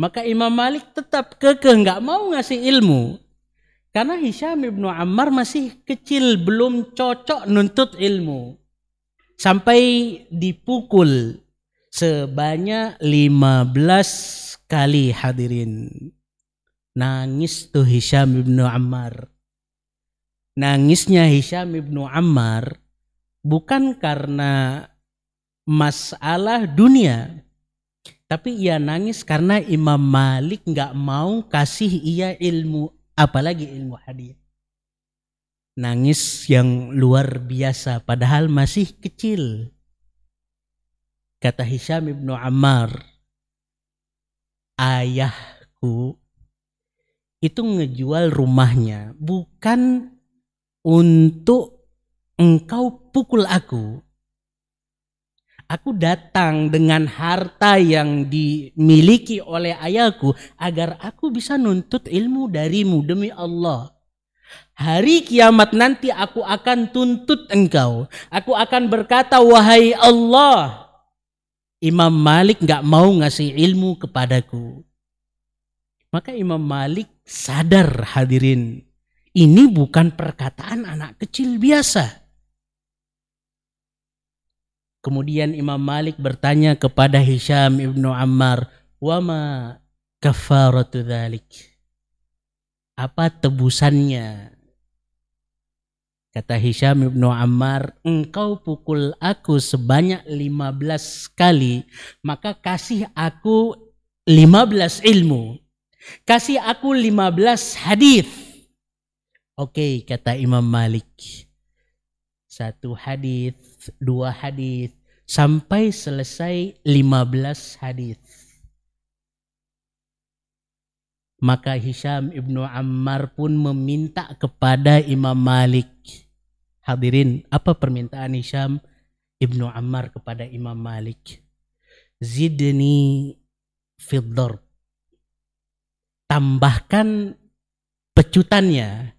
Maka Imam Malik tetap kekeh nggak mau ngasih ilmu karena Hisham ibnu Ammar masih kecil, belum cocok nuntut ilmu. Sampai dipukul sebanyak 15 kali hadirin. Nangis tuh Hisham ibnu Ammar. Nangisnya Hisham ibnu Ammar bukan karena masalah dunia, tapi ia nangis karena Imam Malik nggak mau kasih ia ilmu apalagi ilmu hadis. Nangis yang luar biasa padahal masih kecil. Kata Hisham ibnu Ammar, ayahku itu ngejual rumahnya bukan untuk engkau pukul aku, Aku datang dengan harta yang dimiliki oleh ayahku agar aku bisa nuntut ilmu darimu demi Allah. Hari kiamat nanti aku akan tuntut engkau. Aku akan berkata, wahai Allah. Imam Malik gak mau ngasih ilmu kepadaku. Maka Imam Malik sadar hadirin. Ini bukan perkataan anak kecil biasa. Kemudian Imam Malik bertanya kepada Hisham ibnu Ammar, wama kafaratu dhalik? Apa tebusannya? Kata Hisham ibnu Ammar, engkau pukul aku sebanyak 15 kali, maka kasih aku 15 ilmu. Kasih aku 15 hadis. Oke, kata Imam Malik. Satu hadis dua hadis sampai selesai 15 hadis. Maka Hisham ibnu Ammar pun meminta kepada Imam Malik. Hadirin, apa permintaan Hisham ibnu Ammar kepada Imam Malik? Zidni fiddor. Tambahkan pecutannya.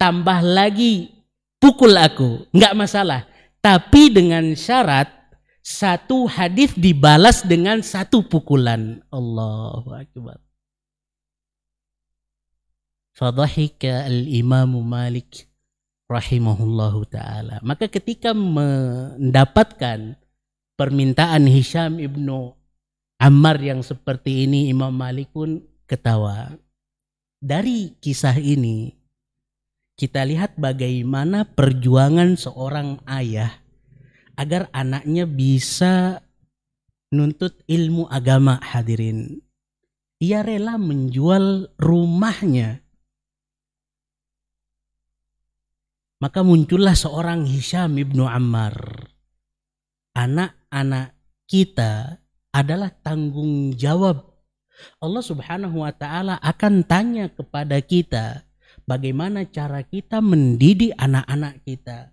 Tambah lagi pukul aku. Enggak masalah tapi dengan syarat satu hadis dibalas dengan satu pukulan. Allahu Akbar. Fadhahika al Imam Malik rahimahullahu ta'ala. Maka ketika mendapatkan permintaan Hisham ibnu Ammar yang seperti ini Imam Malik pun ketawa. Dari kisah ini kita lihat bagaimana perjuangan seorang ayah agar anaknya bisa nuntut ilmu agama hadirin. Ia rela menjual rumahnya. Maka muncullah seorang Hisham ibnu Ammar. Anak-anak kita adalah tanggung jawab. Allah subhanahu wa ta'ala akan tanya kepada kita bagaimana cara kita mendidik anak-anak kita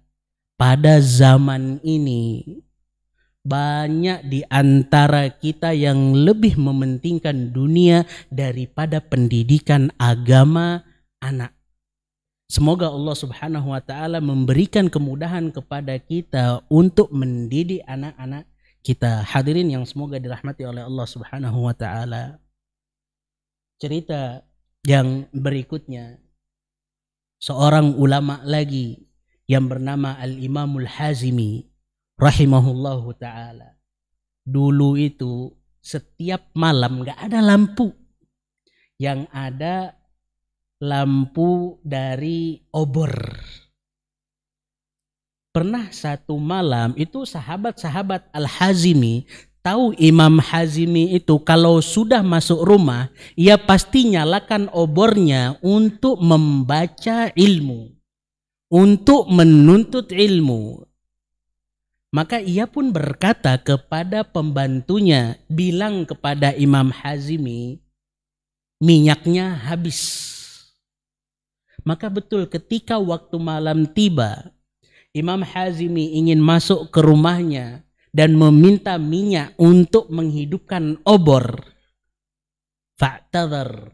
pada zaman ini banyak di antara kita yang lebih mementingkan dunia daripada pendidikan agama anak. Semoga Allah Subhanahu wa taala memberikan kemudahan kepada kita untuk mendidik anak-anak kita. Hadirin yang semoga dirahmati oleh Allah Subhanahu wa taala. Cerita yang berikutnya seorang ulama lagi yang bernama Al-Imamul Hazimi rahimahullahu taala. Dulu itu setiap malam nggak ada lampu. Yang ada lampu dari obor. Pernah satu malam itu sahabat-sahabat Al-Hazimi tahu Imam Hazimi itu kalau sudah masuk rumah, ia pasti nyalakan obornya untuk membaca ilmu, untuk menuntut ilmu. Maka ia pun berkata kepada pembantunya, bilang kepada Imam Hazimi, minyaknya habis. Maka betul ketika waktu malam tiba, Imam Hazimi ingin masuk ke rumahnya, dan meminta minyak untuk menghidupkan obor fa'tadhar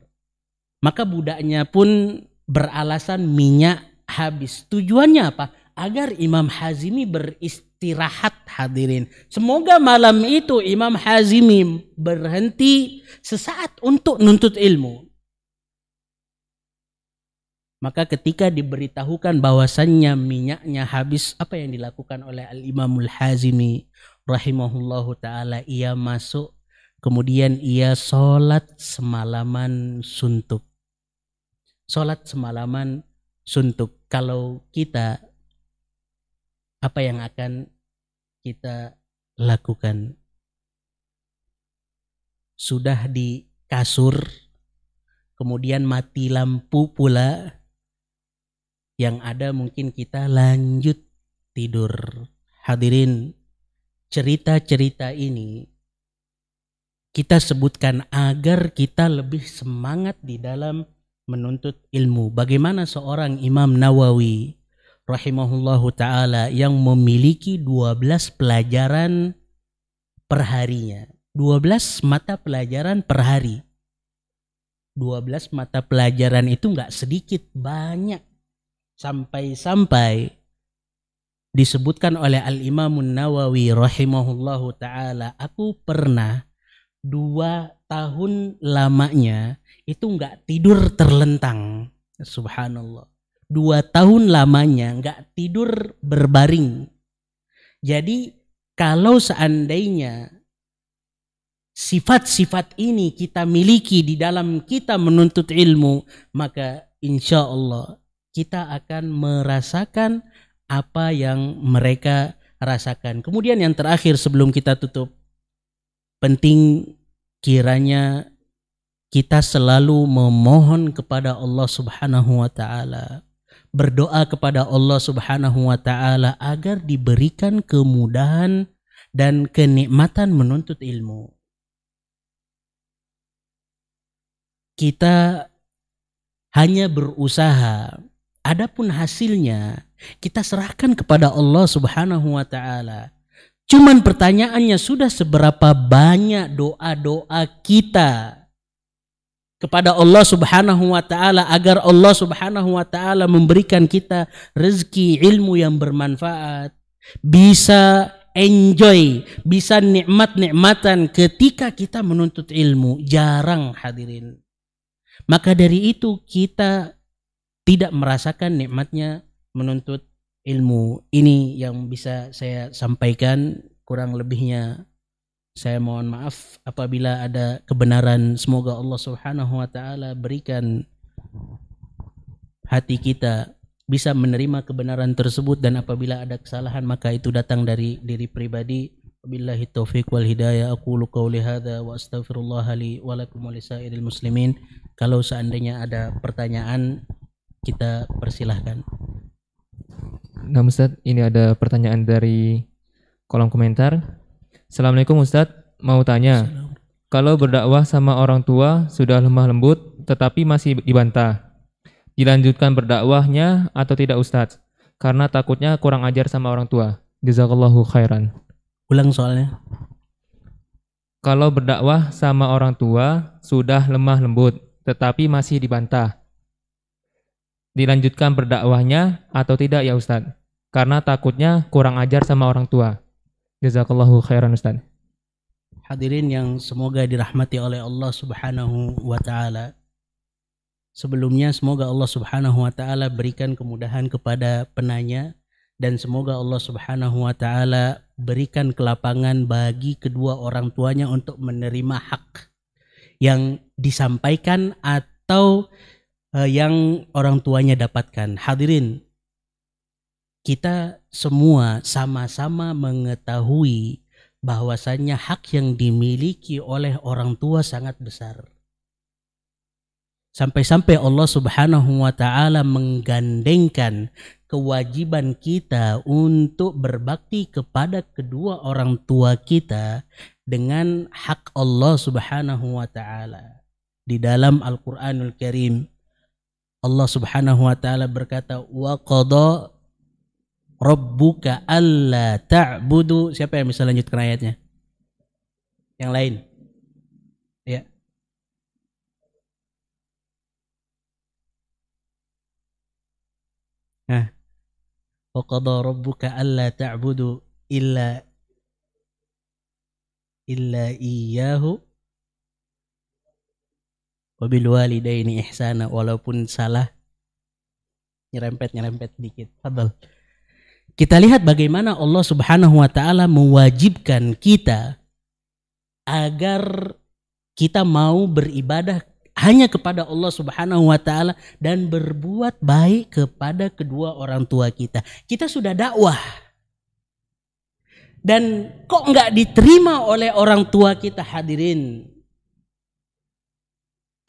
maka budaknya pun beralasan minyak habis tujuannya apa agar Imam Hazimi beristirahat hadirin semoga malam itu Imam Hazimi berhenti sesaat untuk nuntut ilmu maka ketika diberitahukan bahwasannya minyaknya habis, apa yang dilakukan oleh Al-Imamul Hazimi? rahimahullahu taala ia masuk kemudian ia sholat semalaman suntuk sholat semalaman suntuk kalau kita apa yang akan kita lakukan sudah di kasur kemudian mati lampu pula yang ada mungkin kita lanjut tidur hadirin cerita-cerita ini kita sebutkan agar kita lebih semangat di dalam menuntut ilmu. Bagaimana seorang Imam Nawawi rahimahullahu taala yang memiliki 12 pelajaran perharinya. 12 mata pelajaran per hari. 12 mata pelajaran itu nggak sedikit, banyak. Sampai-sampai disebutkan oleh Al Imam Nawawi rahimahullahu taala aku pernah dua tahun lamanya itu nggak tidur terlentang subhanallah dua tahun lamanya nggak tidur berbaring jadi kalau seandainya sifat-sifat ini kita miliki di dalam kita menuntut ilmu maka insya Allah kita akan merasakan apa yang mereka rasakan. Kemudian yang terakhir sebelum kita tutup, penting kiranya kita selalu memohon kepada Allah Subhanahu wa taala. Berdoa kepada Allah Subhanahu wa taala agar diberikan kemudahan dan kenikmatan menuntut ilmu. Kita hanya berusaha Adapun hasilnya kita serahkan kepada Allah Subhanahu wa taala. Cuman pertanyaannya sudah seberapa banyak doa-doa kita kepada Allah Subhanahu wa taala agar Allah Subhanahu wa taala memberikan kita rezeki ilmu yang bermanfaat, bisa enjoy, bisa nikmat-nikmatan ketika kita menuntut ilmu. Jarang hadirin. Maka dari itu kita tidak merasakan nikmatnya menuntut ilmu. Ini yang bisa saya sampaikan kurang lebihnya saya mohon maaf apabila ada kebenaran semoga Allah Subhanahu wa taala berikan hati kita bisa menerima kebenaran tersebut dan apabila ada kesalahan maka itu datang dari diri pribadi billahi taufik wal hidayah aku qauli hadza wa astaghfirullah li wa lakum wa muslimin kalau seandainya ada pertanyaan kita persilahkan. Nah Ustadz, ini ada pertanyaan dari kolom komentar. Assalamualaikum Ustadz, mau tanya. Kalau berdakwah sama orang tua sudah lemah lembut tetapi masih dibantah. Dilanjutkan berdakwahnya atau tidak Ustadz? Karena takutnya kurang ajar sama orang tua. Jazakallahu khairan. Ulang soalnya. Kalau berdakwah sama orang tua sudah lemah lembut tetapi masih dibantah dilanjutkan berdakwahnya atau tidak ya Ustaz? Karena takutnya kurang ajar sama orang tua. Jazakallahu khairan Ustaz. Hadirin yang semoga dirahmati oleh Allah Subhanahu wa taala. Sebelumnya semoga Allah Subhanahu wa taala berikan kemudahan kepada penanya dan semoga Allah Subhanahu wa taala berikan kelapangan bagi kedua orang tuanya untuk menerima hak yang disampaikan atau uh, yang orang tuanya dapatkan. Hadirin, kita semua sama-sama mengetahui bahwasannya hak yang dimiliki oleh orang tua sangat besar. Sampai-sampai Allah Subhanahu wa taala menggandengkan kewajiban kita untuk berbakti kepada kedua orang tua kita dengan hak Allah Subhanahu wa taala di dalam Al-Qur'anul Karim Allah Subhanahu wa taala berkata wa qada rabbuka alla ta'budu siapa yang bisa lanjutkan ayatnya yang lain ya nah wa qada rabbuka alla ta'budu illa illa iyyahu wabil walidaini ihsana walaupun salah nyerempet nyerempet dikit fadal kita lihat bagaimana Allah Subhanahu wa taala mewajibkan kita agar kita mau beribadah hanya kepada Allah Subhanahu wa taala dan berbuat baik kepada kedua orang tua kita. Kita sudah dakwah. Dan kok nggak diterima oleh orang tua kita hadirin?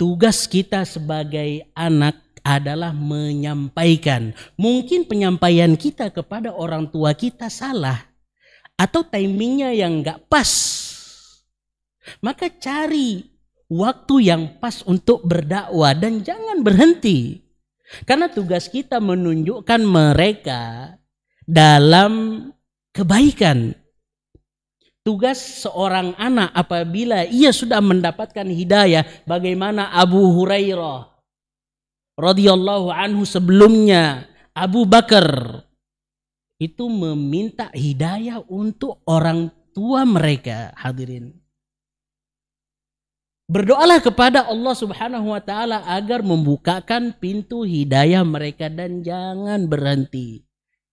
tugas kita sebagai anak adalah menyampaikan. Mungkin penyampaian kita kepada orang tua kita salah atau timingnya yang gak pas. Maka cari waktu yang pas untuk berdakwah dan jangan berhenti. Karena tugas kita menunjukkan mereka dalam kebaikan. Tugas seorang anak apabila ia sudah mendapatkan hidayah bagaimana Abu Hurairah radhiyallahu anhu sebelumnya Abu Bakar itu meminta hidayah untuk orang tua mereka hadirin. Berdoalah kepada Allah Subhanahu wa taala agar membukakan pintu hidayah mereka dan jangan berhenti.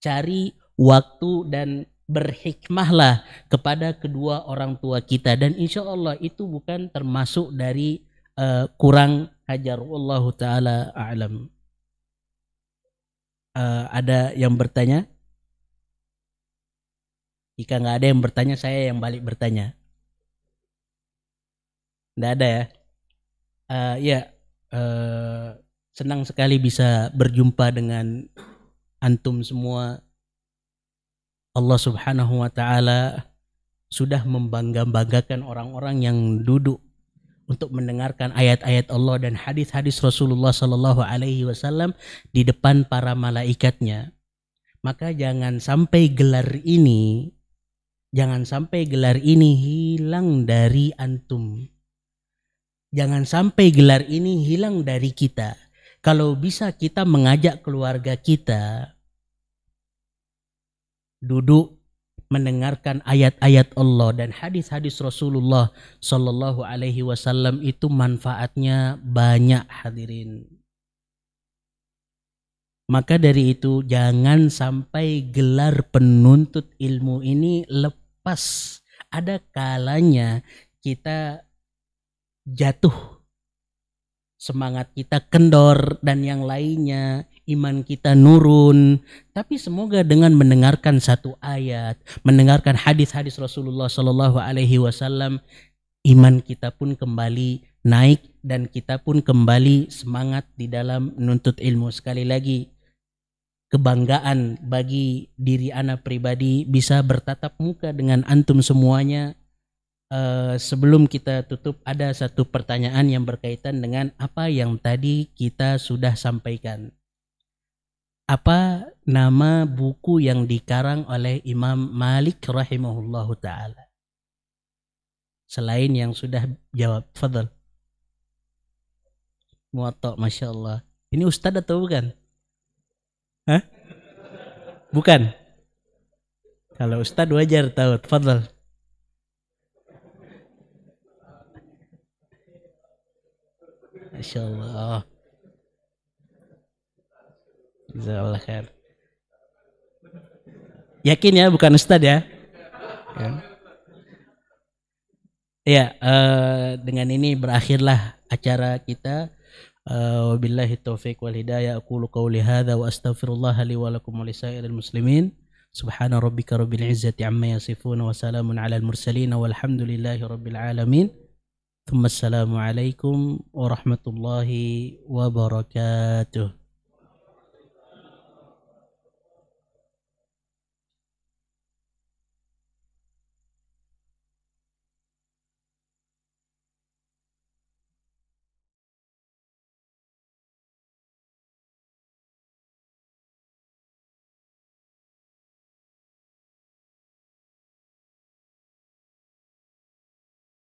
Cari waktu dan berhikmahlah kepada kedua orang tua kita dan insya Allah itu bukan termasuk dari uh, kurang hajar Allah taala alam uh, ada yang bertanya jika nggak ada yang bertanya saya yang balik bertanya nggak ada ya uh, ya uh, senang sekali bisa berjumpa dengan antum semua Allah Subhanahu wa taala sudah membangga-banggakan orang-orang yang duduk untuk mendengarkan ayat-ayat Allah dan hadis-hadis Rasulullah Sallallahu Alaihi Wasallam di depan para malaikatnya. Maka jangan sampai gelar ini, jangan sampai gelar ini hilang dari antum. Jangan sampai gelar ini hilang dari kita. Kalau bisa kita mengajak keluarga kita duduk mendengarkan ayat-ayat Allah dan hadis-hadis Rasulullah Shallallahu Alaihi Wasallam itu manfaatnya banyak hadirin. Maka dari itu jangan sampai gelar penuntut ilmu ini lepas. Ada kalanya kita jatuh, semangat kita kendor dan yang lainnya iman kita nurun. Tapi semoga dengan mendengarkan satu ayat, mendengarkan hadis-hadis Rasulullah Shallallahu Alaihi Wasallam, iman kita pun kembali naik dan kita pun kembali semangat di dalam menuntut ilmu sekali lagi. Kebanggaan bagi diri anak pribadi bisa bertatap muka dengan antum semuanya. Uh, sebelum kita tutup ada satu pertanyaan yang berkaitan dengan apa yang tadi kita sudah sampaikan apa nama buku yang dikarang oleh Imam Malik rahimahullahu taala? Selain yang sudah jawab, Fadl. Muwatta, masya Allah. Ini Ustadz atau bukan? Hah? Bukan. Kalau Ustadz wajar tahu, Fadl. Masya Allah. Jazakallah khair. Yakin ya bukan ustad ya? Ya, Ya, uh, dengan ini berakhirlah acara kita. Eh, wabillahi taufiq wal hidayah aku qawli hadza wa astaghfirullah li wa lakum wa muslimin. Subhana rabbika rabbil izzati amma yasifun wa salamun alal mursalin walhamdulillahi rabbil alamin. Thumma assalamu alaikum warahmatullahi wabarakatuh.